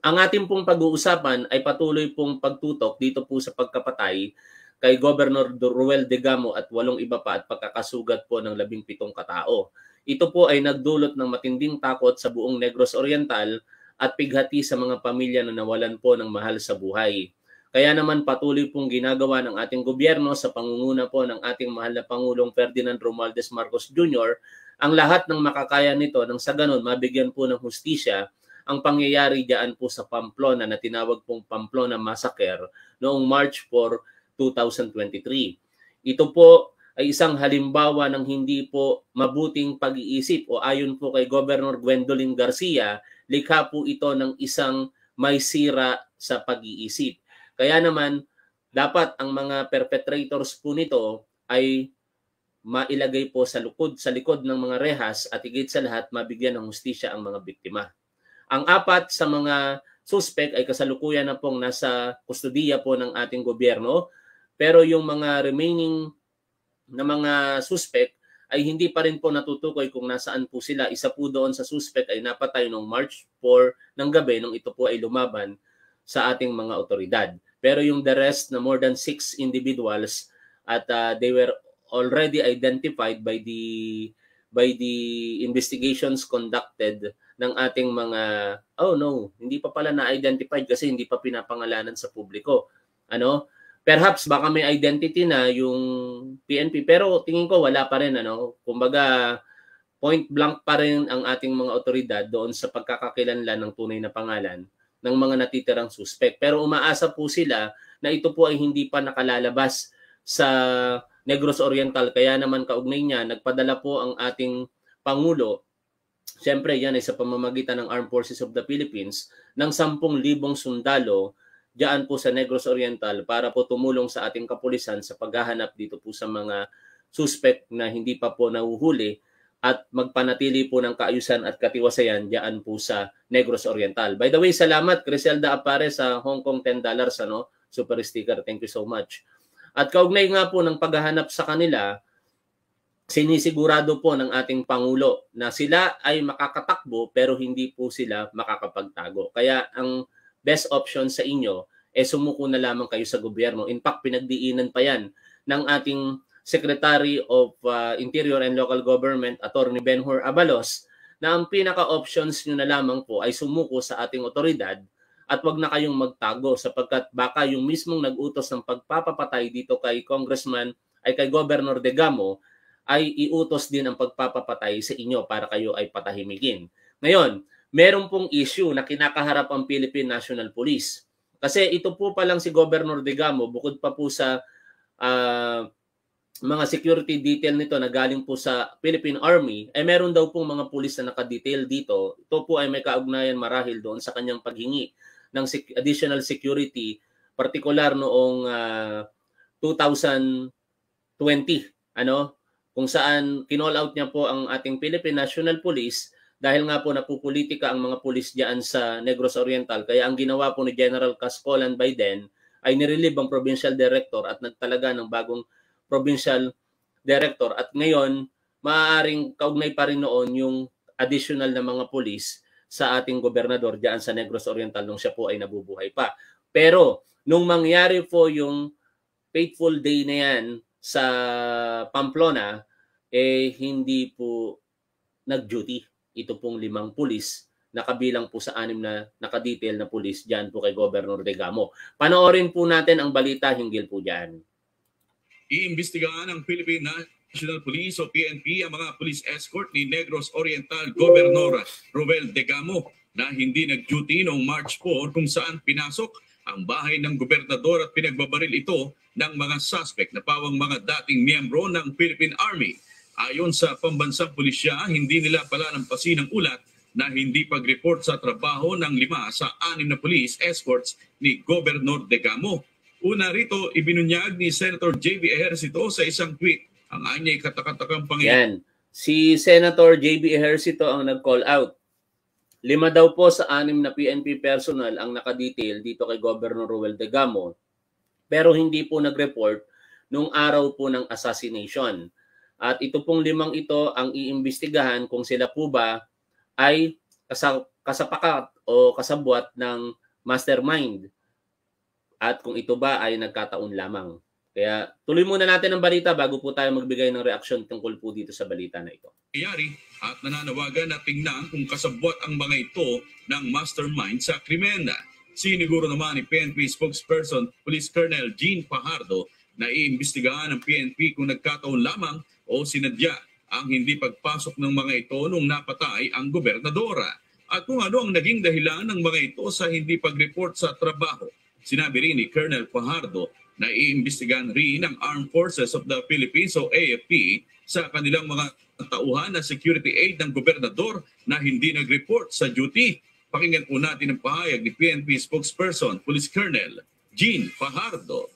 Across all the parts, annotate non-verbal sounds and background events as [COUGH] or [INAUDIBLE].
Ang ating pong pag-uusapan ay patuloy pong pagtutok dito po sa pagkapatay kay Governor Ruel De Gamo at walong iba pa at pagkakasugat po ng labing pitong katao. Ito po ay nagdulot ng matinding takot sa buong Negros Oriental at pighati sa mga pamilya na nawalan po ng mahal sa buhay. Kaya naman patuloy pong ginagawa ng ating gobyerno sa pangunguna po ng ating mahal na Pangulong Ferdinand Romualdez Marcos Jr. ang lahat ng makakaya nito nang sa ganon mabigyan po ng hustisya ang pangyayari diyan po sa Pamplona na tinawag pong Pamplona Massacre noong March 4, 2023. Ito po ay isang halimbawa ng hindi po mabuting pag-iisip o ayon po kay Governor Gwendolyn Garcia, likha po ito ng isang may sira sa pag-iisip. Kaya naman, dapat ang mga perpetrators po nito ay mailagay po sa lukod, sa likod ng mga rehas at higit sa lahat mabigyan ng hustisya ang mga biktima. Ang apat sa mga suspect ay kasalukuyan na pong nasa kustodiya po ng ating gobyerno. Pero yung mga remaining na mga suspect ay hindi pa rin po natutukoy kung nasaan po sila. Isa po doon sa suspect ay napatay noong March 4 ng gabi nung ito po ay lumaban sa ating mga otoridad. Pero yung the rest na more than six individuals at uh, they were already identified by the by the investigations conducted ng ating mga, oh no, hindi pa pala na-identified kasi hindi pa pinapangalanan sa publiko. Ano? Perhaps baka may identity na yung PNP pero tingin ko wala pa rin ano. Kumbaga point blank pa rin ang ating mga otoridad doon sa pagkakakilanlan ng tunay na pangalan ng mga natitirang suspect. Pero umaasa po sila na ito po ay hindi pa nakalalabas sa Negros Oriental. Kaya naman kaugnay niya, nagpadala po ang ating Pangulo Siyempre, yan ay sa pamamagitan ng Armed Forces of the Philippines ng 10,000 sundalo diyan po sa Negros Oriental para po tumulong sa ating kapulisan sa paghahanap dito po sa mga suspect na hindi pa po nahuhuli at magpanatili po ng kaayusan at katiwasayan diyan po sa Negros Oriental. By the way, salamat Criselda Apare sa Hong Kong 10 dollars ano, super sticker. Thank you so much. At kaugnay nga po ng paghahanap sa kanila, sinisigurado po ng ating Pangulo na sila ay makakatakbo pero hindi po sila makakapagtago. Kaya ang best option sa inyo eh sumuko na lamang kayo sa gobyerno. In fact, pinagdiinan pa yan ng ating Secretary of uh, Interior and Local Government, Attorney Benhur Abalos, na ang pinaka-options nyo na lamang po ay sumuko sa ating otoridad at wag na kayong magtago sapagkat baka yung mismong nag-utos ng pagpapapatay dito kay Congressman ay kay Governor Degamo Gamo ay iutos din ang pagpapapatay sa inyo para kayo ay patahimikin. Ngayon, meron pong issue na kinakaharap ang Philippine National Police. Kasi ito po pa lang si Governor Degamo bukod pa po sa uh, mga security detail nito na galing po sa Philippine Army, ay eh, meron daw pong mga pulis na nakadetail dito. Ito po ay may kaugnayan marahil doon sa kanyang paghingi ng sec- additional security particular noong uh, ah, 2020 ano kung saan kinall out niya po ang ating Philippine National Police dahil nga po napupolitika ang mga pulis diyan sa Negros Oriental. Kaya ang ginawa po ni General Cascolan by then ay nirelieve ang provincial director at nagtalaga ng bagong provincial director. At ngayon, maaaring kaugnay pa rin noon yung additional na mga pulis sa ating gobernador diyan sa Negros Oriental nung siya po ay nabubuhay pa. Pero nung mangyari po yung fateful day na yan sa Pamplona, eh hindi po nag-duty. Ito pong limang pulis nakabilang po sa anim na nakadetail na pulis dyan po kay Governor Degamo. Panoorin po natin ang balita hinggil po dyan. Iimbestigahan ng Philippine National Police o PNP ang mga police escort ni Negros Oriental Governor Rovel Degamo na hindi nag-duty noong March 4 kung saan pinasok ang bahay ng gobernador at pinagbabaril ito ng mga suspect na pawang mga dating miyembro ng Philippine Army Ayon sa pambansang pulisya, hindi nila pala ng pasinang ulat na hindi pag-report sa trabaho ng lima sa anim na police escorts ni Governor De Gamo. Una rito, ibinunyag ni Senator J.B. Harris sa isang tweet. Ang anya'y katakatakang pangyayari. Yan. Si Senator J.B. Harris ang nag-call out. Lima daw po sa anim na PNP personnel ang nakadetail dito kay Governor Ruel De Gamo pero hindi po nag-report nung araw po ng assassination. At ito pong limang ito ang iimbestigahan kung sila po ba ay kasapakat o kasabwat ng mastermind at kung ito ba ay nagkataon lamang. Kaya tuloy muna natin ang balita bago po tayo magbigay ng reaksyon tungkol po dito sa balita na ito. Kayari at nananawagan na tingnan kung kasabwat ang mga ito ng mastermind sa krimen. Siniguro naman ni PNP spokesperson Police Colonel Gene Pajardo na iimbestigahan ng PNP kung nagkataon lamang o sinadya ang hindi pagpasok ng mga ito nung napatay ang gobernadora at kung ano ang naging dahilan ng mga ito sa hindi pag-report sa trabaho. Sinabi rin ni Colonel Fajardo na iimbestigan rin ng Armed Forces of the Philippines o AFP sa kanilang mga tauhan na security aid ng gobernador na hindi nag-report sa duty. Pakinggan po natin ang pahayag ni PNP spokesperson, Police Colonel Gene Fajardo.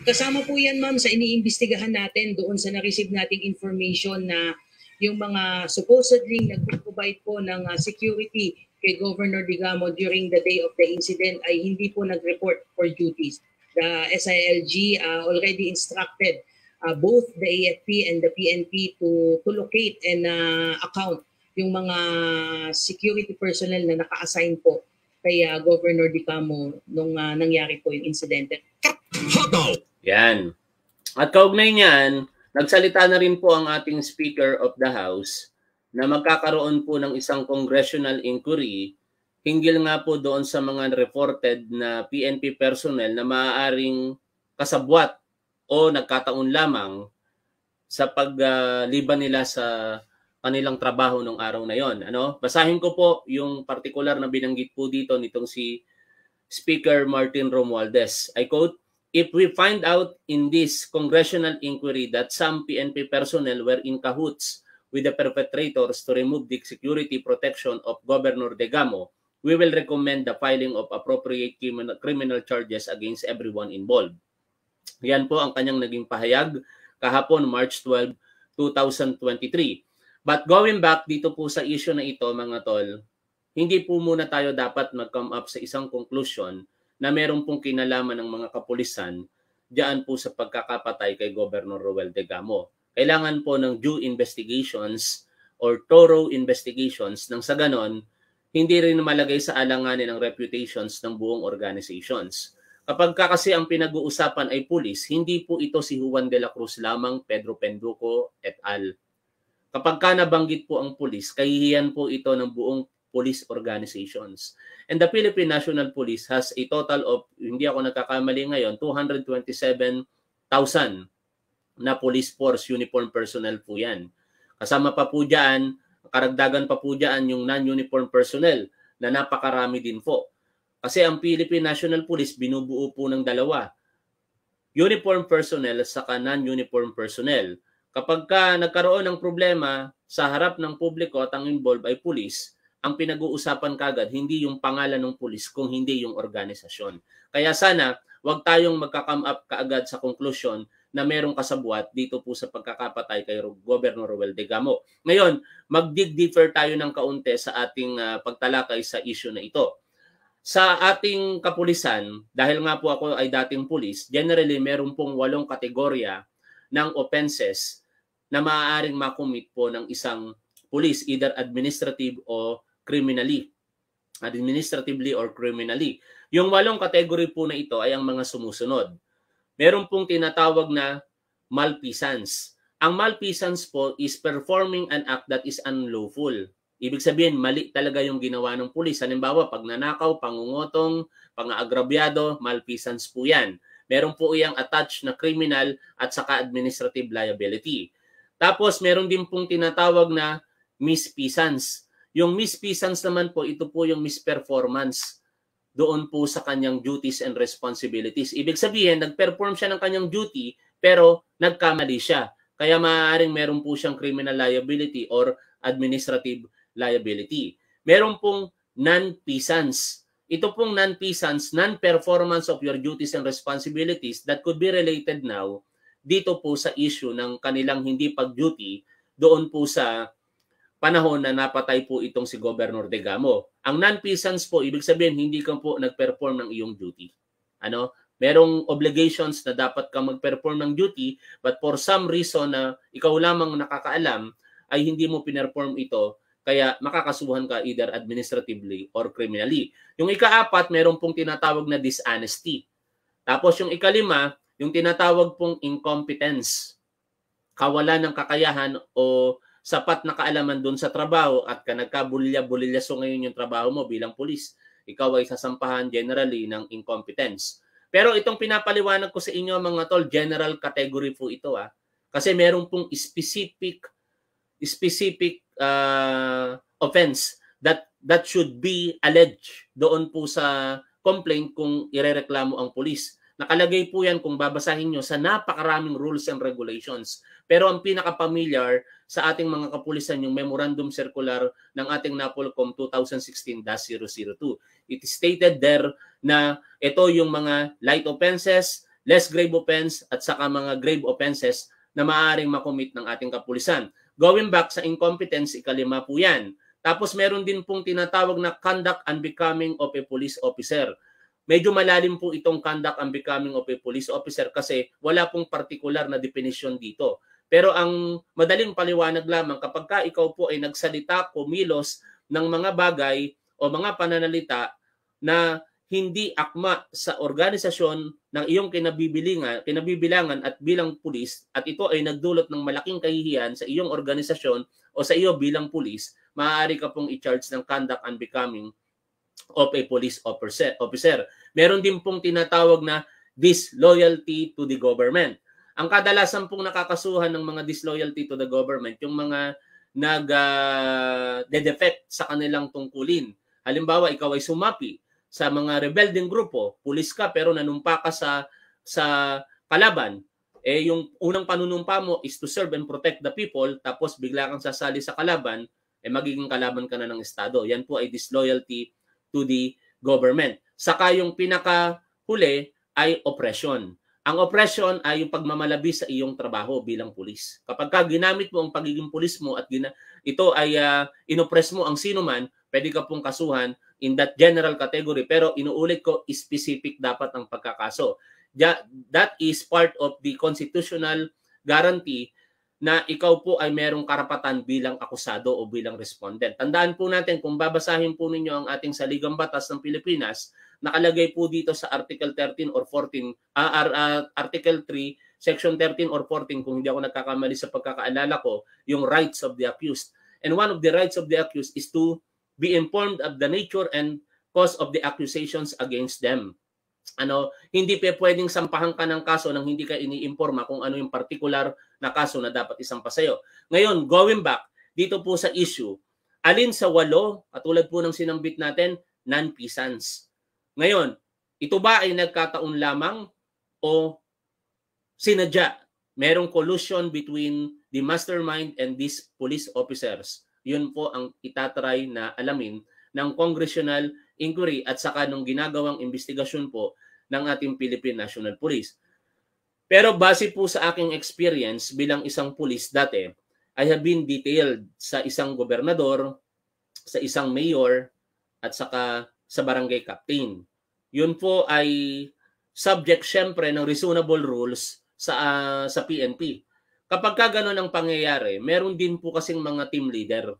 Kasama po yan ma'am sa iniimbestigahan natin doon sa na-receive nating information na yung mga supposedly nag-provide po ng uh, security kay Governor Digamo during the day of the incident ay hindi po nag-report for duties. The SILG uh, ah, already instructed uh, both the AFP and the PNP to, to locate and uh, account yung mga security personnel na naka-assign po kay uh, Governor Dicamo nung uh, nangyari po yung incident. Hot dog! Yan. At kaugnay niyan, nagsalita na rin po ang ating Speaker of the House na magkakaroon po ng isang congressional inquiry hinggil nga po doon sa mga reported na PNP personnel na maaaring kasabwat o nagkataon lamang sa pagliban uh, nila sa kanilang trabaho nung araw na yon. Ano? Basahin ko po yung particular na binanggit po dito nitong si Speaker Martin Romualdez. I quote, If we find out in this congressional inquiry that some PNP personnel were in cahoots with the perpetrators to remove the security protection of Governor Degamo, we will recommend the filing of appropriate criminal charges against everyone involved. Yan po ang kanyang naging pahayag kahapon March 12, 2023. But going back dito po sa issue na ito mga tol, hindi po muna tayo dapat mag-come up sa isang conclusion na meron pong kinalaman ng mga kapulisan diyan po sa pagkakapatay kay Governor Roel De Gamo. Kailangan po ng due investigations or thorough investigations nang sa ganon, hindi rin malagay sa alanganin ang reputations ng buong organizations. Kapag ka kasi ang pinag-uusapan ay pulis, hindi po ito si Juan de la Cruz lamang, Pedro Penduco et al. Kapag ka nabanggit po ang pulis, kahihiyan po ito ng buong police organizations. And the Philippine National Police has a total of, hindi ako nagkakamali ngayon, 227,000 na police force uniform personnel po yan. Kasama pa po dyan, karagdagan pa po dyan yung non-uniform personnel na napakarami din po. Kasi ang Philippine National Police binubuo po ng dalawa. Uniform personnel sa non-uniform personnel. Kapag ka nagkaroon ng problema sa harap ng publiko at ang involved ay police, ang pinag-uusapan kagad hindi yung pangalan ng pulis kung hindi yung organisasyon. Kaya sana wag tayong magka-come up kaagad sa conclusion na merong kasabuat dito po sa pagkakapatay kay Governor Ruel de Gamo. Ngayon, magdig differ tayo ng kaunti sa ating uh, pagtalakay sa issue na ito. Sa ating kapulisan, dahil nga po ako ay dating pulis, generally meron pong walong kategorya ng offenses na maaaring makumit po ng isang pulis, either administrative o criminally, administratively or criminally. Yung walong category po na ito ay ang mga sumusunod. Meron pong tinatawag na malfeasance. Ang malfeasance po is performing an act that is unlawful. Ibig sabihin, mali talaga yung ginawa ng pulis. Halimbawa, pag nanakaw, pangungotong, pang-agrabyado, malfeasance po yan. Meron po iyang attached na criminal at saka administrative liability. Tapos, meron din pong tinatawag na misfeasance. Yung mispeasance naman po, ito po yung misperformance doon po sa kanyang duties and responsibilities. Ibig sabihin, nag-perform siya ng kanyang duty pero nagkamali siya. Kaya maaaring meron po siyang criminal liability or administrative liability. Meron pong non-peasance. Ito pong non-peasance, non-performance of your duties and responsibilities that could be related now dito po sa issue ng kanilang hindi pag-duty doon po sa panahon na napatay po itong si Governor De Gamo. Ang non-peasants po, ibig sabihin hindi ka po nag-perform ng iyong duty. Ano? Merong obligations na dapat ka mag-perform ng duty but for some reason na ikaw lamang nakakaalam ay hindi mo pinerform ito kaya makakasuhan ka either administratively or criminally. Yung ikaapat, meron pong tinatawag na dishonesty. Tapos yung ikalima, yung tinatawag pong incompetence, kawalan ng kakayahan o sapat na kaalaman doon sa trabaho at ka nagkabulya so ngayon yung trabaho mo bilang pulis, ikaw ay sasampahan generally ng incompetence. Pero itong pinapaliwanag ko sa inyo mga tol, general category po ito ah. Kasi meron pong specific specific uh, offense that that should be alleged doon po sa complaint kung irereklamo ang pulis. Nakalagay po yan kung babasahin nyo sa napakaraming rules and regulations. Pero ang pinaka-familiar sa ating mga kapulisan yung Memorandum Circular ng ating NAPOLCOM 2016-002. It is stated there na ito yung mga light offenses, less grave offense at saka mga grave offenses na maaaring makomit ng ating kapulisan. Going back sa incompetence, ikalima po yan. Tapos meron din pong tinatawag na conduct and becoming of a police officer medyo malalim po itong conduct and becoming of a police officer kasi wala pong particular na definition dito. Pero ang madaling paliwanag lamang kapag ka ikaw po ay nagsalita, kumilos ng mga bagay o mga pananalita na hindi akma sa organisasyon ng iyong kinabibilingan, kinabibilangan at bilang pulis at ito ay nagdulot ng malaking kahihiyan sa iyong organisasyon o sa iyo bilang pulis, maaari ka pong i-charge ng conduct unbecoming of a police officer. Meron din pong tinatawag na disloyalty to the government. Ang kadalasan pong nakakasuhan ng mga disloyalty to the government, yung mga nag-defect ah, sa kanilang tungkulin. Halimbawa, ikaw ay sumapi sa mga rebelding grupo, pulis ka pero nanumpa ka sa, sa kalaban, eh yung unang panunumpa mo is to serve and protect the people, tapos bigla kang sasali sa kalaban, eh magiging kalaban ka na ng Estado. Yan po ay disloyalty to the government. Saka yung pinaka huli ay oppression. Ang oppression ay yung pagmamalabi sa iyong trabaho bilang pulis. Kapag ka ginamit mo ang pagiging pulis mo at gina- ito ay uh, ah, inoppress mo ang sino man, pwede ka pong kasuhan in that general category. Pero inuulit ko, specific dapat ang pagkakaso. That is part of the constitutional guarantee na ikaw po ay merong karapatan bilang akusado o bilang respondent. Tandaan po natin kung babasahin po ninyo ang ating saligang batas ng Pilipinas, Nakalagay po dito sa Article 13 or 14, uh, uh, Article 3, Section 13 or 14, kung hindi ako nagkakamali sa pagkakaalala ko, yung rights of the accused. And one of the rights of the accused is to be informed of the nature and cause of the accusations against them. Ano, hindi pa pwedeng sampahan ka ng kaso nang hindi ka iniimporma kung ano yung particular na kaso na dapat isampa sa'yo. Ngayon, going back, dito po sa issue, alin sa walo, katulad po ng sinambit natin, non-peasants. Ngayon, ito ba ay nagkataon lamang o sinadya? Merong collusion between the mastermind and these police officers. Yun po ang itatry na alamin ng congressional inquiry at saka nung ginagawang investigasyon po ng ating Philippine National Police. Pero base po sa aking experience bilang isang police dati, I have been detailed sa isang gobernador, sa isang mayor, at saka sa barangay captain. Yun po ay subject syempre ng reasonable rules sa uh, sa PNP. Kapag ka ganun ang pangyayari, meron din po kasing mga team leader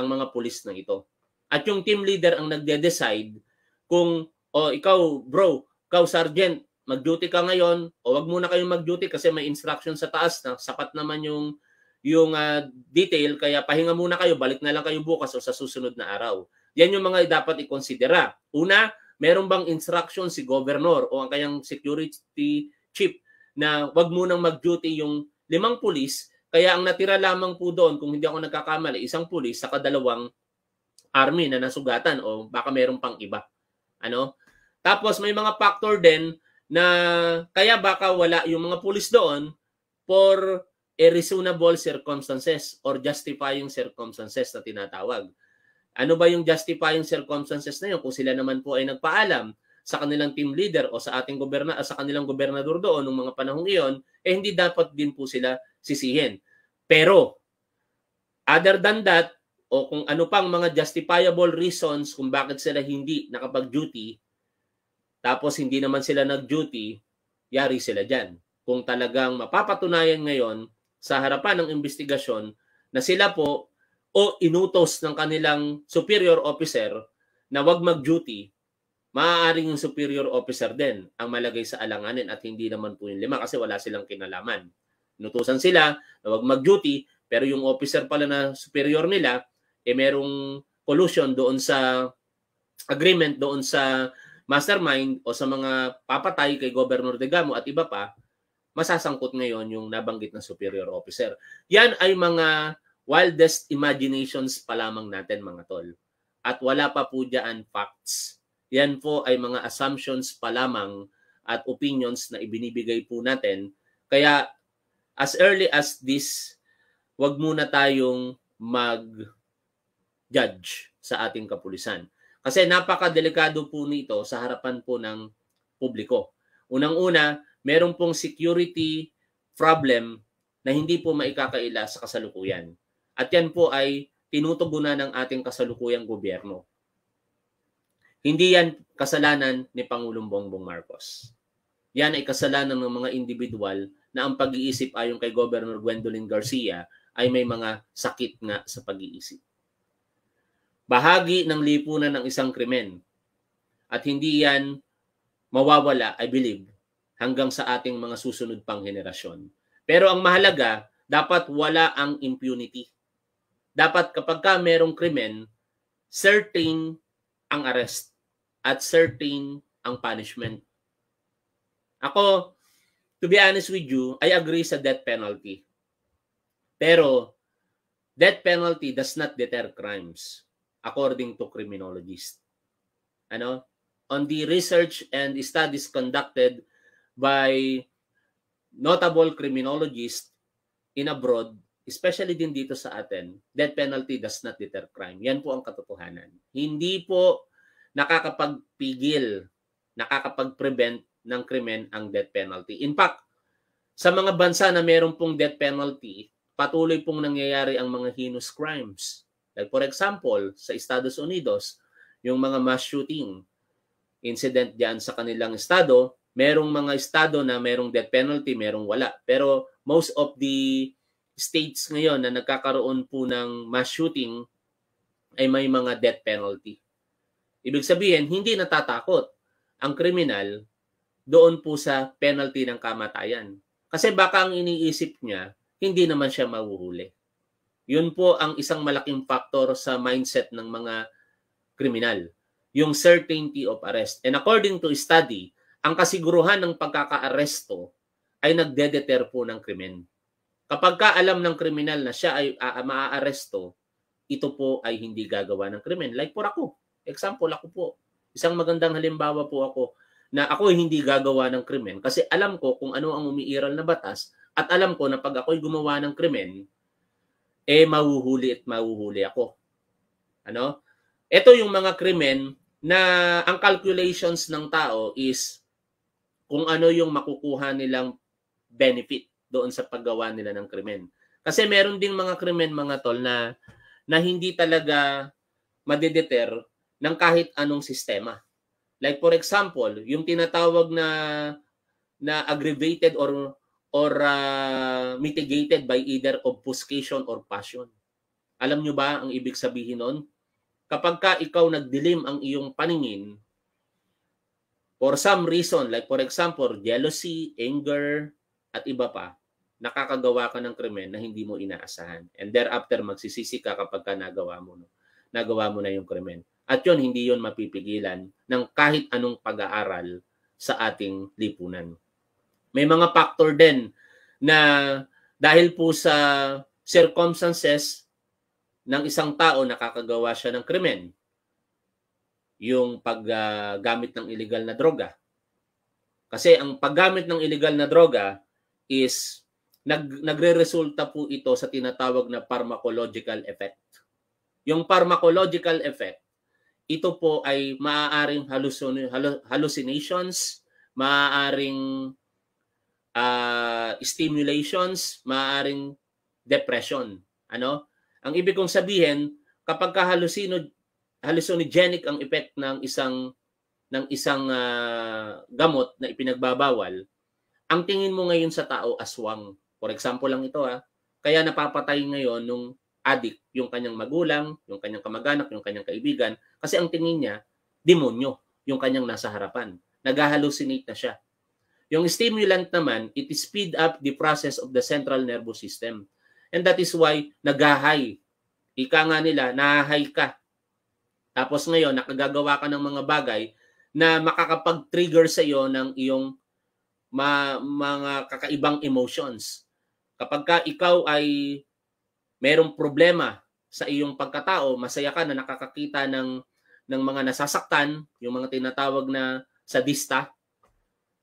ang mga pulis na ito. At yung team leader ang nagde-decide kung o oh, ikaw bro, ikaw sergeant, mag-duty ka ngayon o wag muna kayong mag-duty kasi may instruction sa taas na sapat naman yung yung uh, detail kaya pahinga muna kayo, balik na lang kayo bukas o sa susunod na araw. Yan yung mga dapat ikonsidera. Una, meron bang instruction si governor o ang kanyang security chief na wag munang mag-duty yung limang pulis kaya ang natira lamang po doon kung hindi ako nagkakamali isang pulis sa kadalawang army na nasugatan o baka meron pang iba ano tapos may mga factor din na kaya baka wala yung mga pulis doon for a reasonable circumstances or justifying circumstances na tinatawag. Ano ba yung justifying circumstances na yun kung sila naman po ay nagpaalam sa kanilang team leader o sa ating goberna sa kanilang gobernador doon nung mga panahong iyon, eh hindi dapat din po sila sisihin. Pero other than that o kung ano pang mga justifiable reasons kung bakit sila hindi nakapag-duty tapos hindi naman sila nag-duty, yari sila diyan. Kung talagang mapapatunayan ngayon sa harapan ng investigasyon na sila po o inutos ng kanilang superior officer na wag mag-duty, maaaring yung superior officer din ang malagay sa alanganin at hindi naman po yung lima kasi wala silang kinalaman. Inutusan sila na wag mag-duty pero yung officer pala na superior nila eh merong collusion doon sa agreement doon sa mastermind o sa mga papatay kay Governor De Gamo at iba pa, masasangkot ngayon yung nabanggit na superior officer. Yan ay mga wildest imaginations pa lamang natin mga tol. At wala pa po dyan facts. Yan po ay mga assumptions pa lamang at opinions na ibinibigay po natin. Kaya as early as this, wag muna tayong mag-judge sa ating kapulisan. Kasi napakadelikado po nito sa harapan po ng publiko. Unang-una, meron pong security problem na hindi po maikakaila sa kasalukuyan. At yan po ay tinutugunan ng ating kasalukuyang gobyerno. Hindi yan kasalanan ni Pangulong Bongbong Marcos. Yan ay kasalanan ng mga individual na ang pag-iisip ayon kay Governor Gwendolyn Garcia ay may mga sakit nga sa pag-iisip. Bahagi ng lipunan ng isang krimen at hindi yan mawawala, I believe, hanggang sa ating mga susunod pang henerasyon. Pero ang mahalaga, dapat wala ang impunity dapat kapag ka merong krimen, certain ang arrest at certain ang punishment. Ako, to be honest with you, I agree sa death penalty. Pero, death penalty does not deter crimes, according to criminologists. Ano? On the research and studies conducted by notable criminologists in abroad, especially din dito sa atin, death penalty does not deter crime. Yan po ang katotohanan. Hindi po nakakapagpigil, nakakapag ng krimen ang death penalty. In fact, sa mga bansa na meron pong death penalty, patuloy pong nangyayari ang mga heinous crimes. Like for example, sa Estados Unidos, yung mga mass shooting incident diyan sa kanilang estado, merong mga estado na merong death penalty, merong wala. Pero most of the states ngayon na nagkakaroon po ng mass shooting ay may mga death penalty. Ibig sabihin, hindi natatakot ang kriminal doon po sa penalty ng kamatayan. Kasi baka ang iniisip niya, hindi naman siya mahuhuli. Yun po ang isang malaking factor sa mindset ng mga kriminal, yung certainty of arrest. And according to study, ang kasiguruhan ng pagkakaaresto ay nagdedeter po ng krimen. Kapag ka alam ng kriminal na siya ay uh, maaaresto, ito po ay hindi gagawa ng krimen. Like for ako, example ako po. Isang magandang halimbawa po ako na ako ay hindi gagawa ng krimen kasi alam ko kung ano ang umiiral na batas at alam ko na pag ako'y gumawa ng krimen, eh mahuhuli at mahuhuli ako. Ano? Ito yung mga krimen na ang calculations ng tao is kung ano yung makukuha nilang benefit doon sa paggawa nila ng krimen. Kasi meron ding mga krimen mga tol na na hindi talaga madedeter ng kahit anong sistema. Like for example, yung tinatawag na na aggravated or or uh, mitigated by either obfuscation or passion. Alam nyo ba ang ibig sabihin nun? Kapag ka ikaw nagdilim ang iyong paningin, for some reason, like for example, jealousy, anger, at iba pa, nakakagawa ka ng krimen na hindi mo inaasahan. And thereafter, magsisisi ka kapag ka nagawa mo, no? nagawa mo na yung krimen. At yun, hindi yun mapipigilan ng kahit anong pag-aaral sa ating lipunan. May mga factor din na dahil po sa circumstances ng isang tao nakakagawa siya ng krimen. Yung paggamit uh, ng illegal na droga. Kasi ang paggamit ng illegal na droga is nag, nagre-resulta po ito sa tinatawag na pharmacological effect. Yung pharmacological effect, ito po ay maaaring hallucin- hallucinations, maaaring uh, stimulations, maaaring depression. Ano? Ang ibig kong sabihin, kapag halusino hallucinogenic ang effect ng isang ng isang uh, gamot na ipinagbabawal, ang tingin mo ngayon sa tao aswang For example lang ito ha. Ah. Kaya napapatay ngayon nung addict yung kanyang magulang, yung kanyang kamag-anak, yung kanyang kaibigan kasi ang tingin niya demonyo yung kanyang nasa harapan. Nag-hallucinate na siya. Yung stimulant naman, it speed up the process of the central nervous system. And that is why nagahay. Ika nga nila, nahahay ka. Tapos ngayon, nakagagawa ka ng mga bagay na makakapag-trigger sa iyo ng iyong ma- mga kakaibang emotions. Kapag ka ikaw ay merong problema sa iyong pagkatao, masaya ka na nakakakita ng ng mga nasasaktan, yung mga tinatawag na sadista.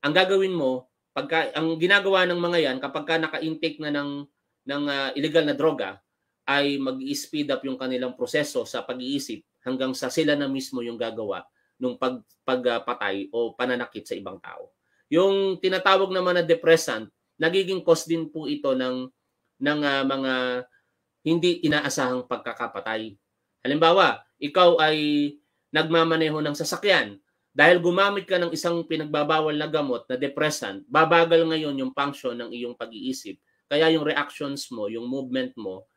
Ang gagawin mo, pagka ang ginagawa ng mga 'yan kapag ka naka-intake na ng ng uh, illegal na droga ay mag-speed up yung kanilang proseso sa pag-iisip hanggang sa sila na mismo yung gagawa ng pag pagpatay uh, o pananakit sa ibang tao. Yung tinatawag naman na depressant nagiging cause din po ito ng ng uh, mga hindi inaasahang pagkakapatay. Halimbawa, ikaw ay nagmamaneho ng sasakyan dahil gumamit ka ng isang pinagbabawal na gamot na depressant, babagal ngayon yung function ng iyong pag-iisip. Kaya yung reactions mo, yung movement mo,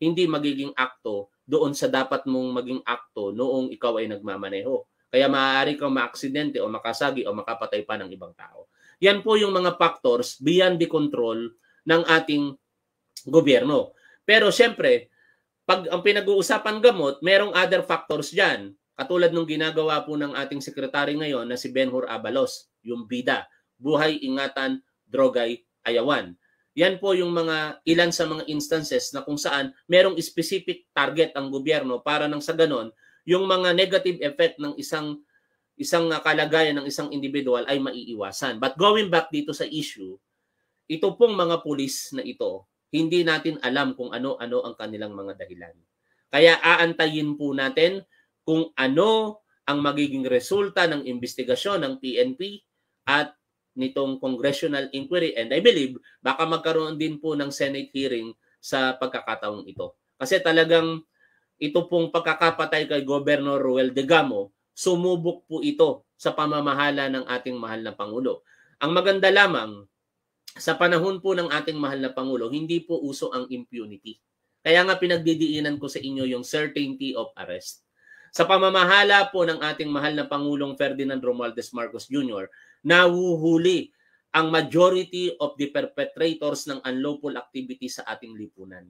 hindi magiging akto doon sa dapat mong maging akto noong ikaw ay nagmamaneho. Kaya maaari kang maaksidente o makasagi o makapatay pa ng ibang tao. Yan po yung mga factors beyond the control ng ating gobyerno. Pero siyempre, pag ang pinag-uusapan gamot, merong other factors diyan. Katulad nung ginagawa po ng ating sekretary ngayon na si Benhur Abalos, yung bida, buhay, ingatan, drogay, ayawan. Yan po yung mga ilan sa mga instances na kung saan merong specific target ang gobyerno para nang sa ganon, yung mga negative effect ng isang isang kalagayan ng isang individual ay maiiwasan. But going back dito sa issue, ito pong mga pulis na ito, hindi natin alam kung ano-ano ang kanilang mga dahilan. Kaya aantayin po natin kung ano ang magiging resulta ng investigasyon ng PNP at nitong congressional inquiry and I believe baka magkaroon din po ng Senate hearing sa pagkakataong ito. Kasi talagang ito pong pagkakapatay kay Governor Ruel De Gamo sumubok po ito sa pamamahala ng ating mahal na Pangulo. Ang maganda lamang, sa panahon po ng ating mahal na Pangulo, hindi po uso ang impunity. Kaya nga pinagdidiinan ko sa inyo yung certainty of arrest. Sa pamamahala po ng ating mahal na Pangulong Ferdinand Romualdez Marcos Jr., nahuhuli ang majority of the perpetrators ng unlawful activity sa ating lipunan.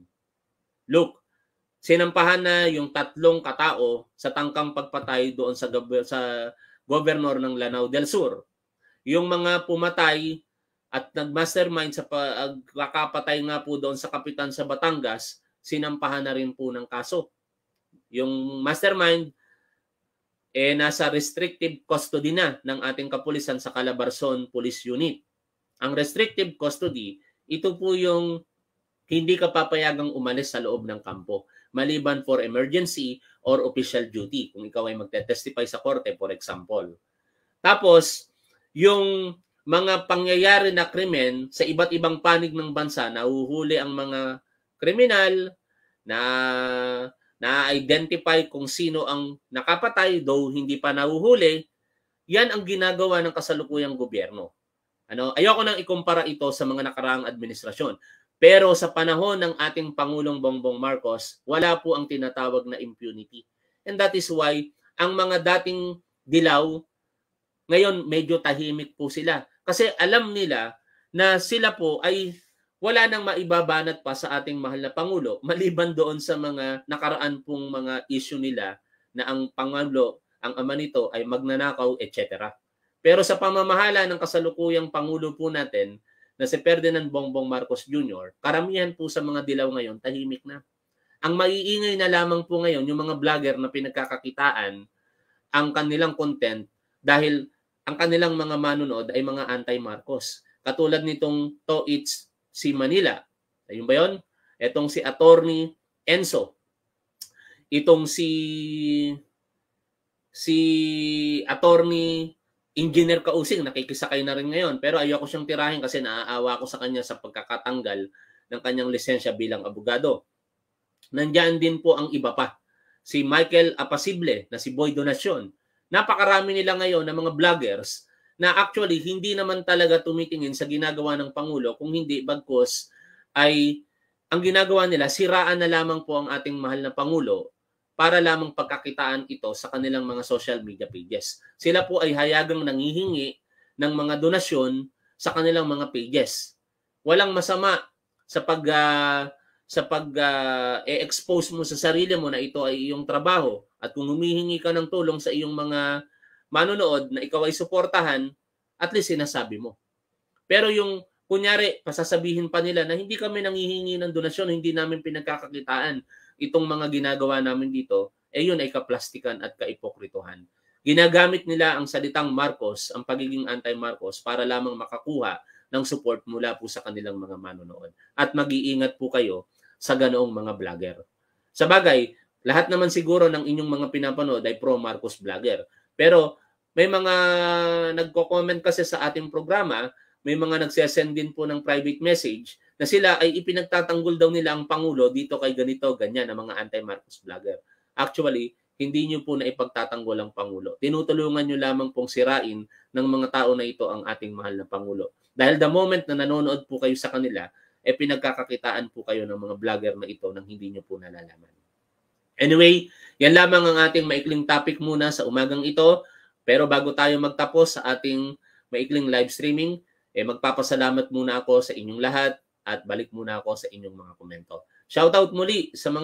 Look, sinampahan na yung tatlong katao sa tangkang pagpatay doon sa, sa governor ng Lanao del Sur. Yung mga pumatay at nagmastermind sa pagkakapatay ah, nga po doon sa kapitan sa Batangas, sinampahan na rin po ng kaso. Yung mastermind, eh nasa restrictive custody na ng ating kapulisan sa Calabarzon Police Unit. Ang restrictive custody, ito po yung hindi ka papayagang umalis sa loob ng kampo maliban for emergency or official duty kung ikaw ay magte-testify sa korte for example. Tapos yung mga pangyayari na krimen sa iba't ibang panig ng bansa nahuhuli ang mga kriminal na na-identify kung sino ang nakapatay though hindi pa nahuhuli, yan ang ginagawa ng kasalukuyang gobyerno. Ano, ayoko nang ikumpara ito sa mga nakaraang administrasyon. Pero sa panahon ng ating Pangulong Bongbong Marcos, wala po ang tinatawag na impunity. And that is why ang mga dating dilaw, ngayon medyo tahimik po sila. Kasi alam nila na sila po ay wala nang maibabanat pa sa ating mahal na Pangulo, [LAUGHS] maliban doon sa mga nakaraan pong mga issue nila na ang Pangulo, ang ama nito ay magnanakaw, etc. Pero sa pamamahala ng kasalukuyang Pangulo po natin, na si Ferdinand Bongbong Marcos Jr., karamihan po sa mga dilaw ngayon, tahimik na. Ang maiingay na lamang po ngayon, yung mga vlogger na pinagkakakitaan ang kanilang content dahil ang kanilang mga manunod ay mga anti-Marcos. Katulad nitong To It's si Manila. Ayun ba yun? Itong si Attorney Enzo. Itong si si Attorney engineer kausing, kayo na rin ngayon. Pero ayoko siyang tirahin kasi naaawa ako sa kanya sa pagkakatanggal ng kanyang lisensya bilang abogado. Nandiyan din po ang iba pa. Si Michael Apasible na si Boy Donacion. Napakarami nila ngayon ng mga vloggers na actually hindi naman talaga tumitingin sa ginagawa ng Pangulo kung hindi bagkos ay ang ginagawa nila, siraan na lamang po ang ating mahal na Pangulo para lamang pagkakitaan ito sa kanilang mga social media pages. Sila po ay hayagang nangihingi ng mga donasyon sa kanilang mga pages. Walang masama sa pag uh, sa pag uh, e-expose mo sa sarili mo na ito ay iyong trabaho at kung humihingi ka ng tulong sa iyong mga manonood na ikaw ay suportahan, at least sinasabi mo. Pero yung kunyari, pasasabihin pa nila na hindi kami nangihingi ng donasyon, hindi namin pinagkakakitaan itong mga ginagawa namin dito, ay eh, yun ay kaplastikan at kaipokritohan. Ginagamit nila ang salitang Marcos, ang pagiging anti-Marcos, para lamang makakuha ng support mula po sa kanilang mga manonood. At mag-iingat po kayo sa ganoong mga vlogger. Sa bagay, lahat naman siguro ng inyong mga pinapanood ay pro-Marcos vlogger. Pero may mga nagko-comment kasi sa ating programa, may mga nagsesend din po ng private message na sila ay ipinagtatanggol daw nila ang Pangulo dito kay ganito, ganyan, ang mga anti-Marcos vlogger. Actually, hindi nyo po na ipagtatanggol ang Pangulo. Tinutulungan nyo lamang pong sirain ng mga tao na ito ang ating mahal na Pangulo. Dahil the moment na nanonood po kayo sa kanila, eh pinagkakakitaan po kayo ng mga vlogger na ito nang hindi nyo po nalalaman. Anyway, yan lamang ang ating maikling topic muna sa umagang ito. Pero bago tayo magtapos sa ating maikling live streaming, eh magpapasalamat muna ako sa inyong lahat at balik muna ako sa inyong mga komento. Shoutout muli sa mga